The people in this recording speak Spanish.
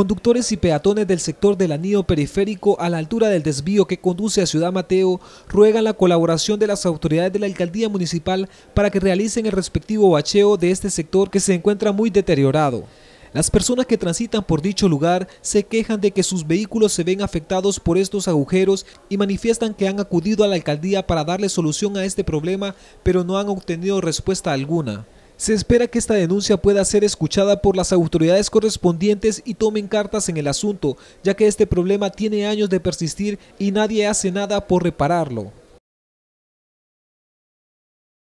Conductores y peatones del sector del anillo periférico a la altura del desvío que conduce a Ciudad Mateo ruegan la colaboración de las autoridades de la alcaldía municipal para que realicen el respectivo bacheo de este sector que se encuentra muy deteriorado. Las personas que transitan por dicho lugar se quejan de que sus vehículos se ven afectados por estos agujeros y manifiestan que han acudido a la alcaldía para darle solución a este problema, pero no han obtenido respuesta alguna. Se espera que esta denuncia pueda ser escuchada por las autoridades correspondientes y tomen cartas en el asunto, ya que este problema tiene años de persistir y nadie hace nada por repararlo.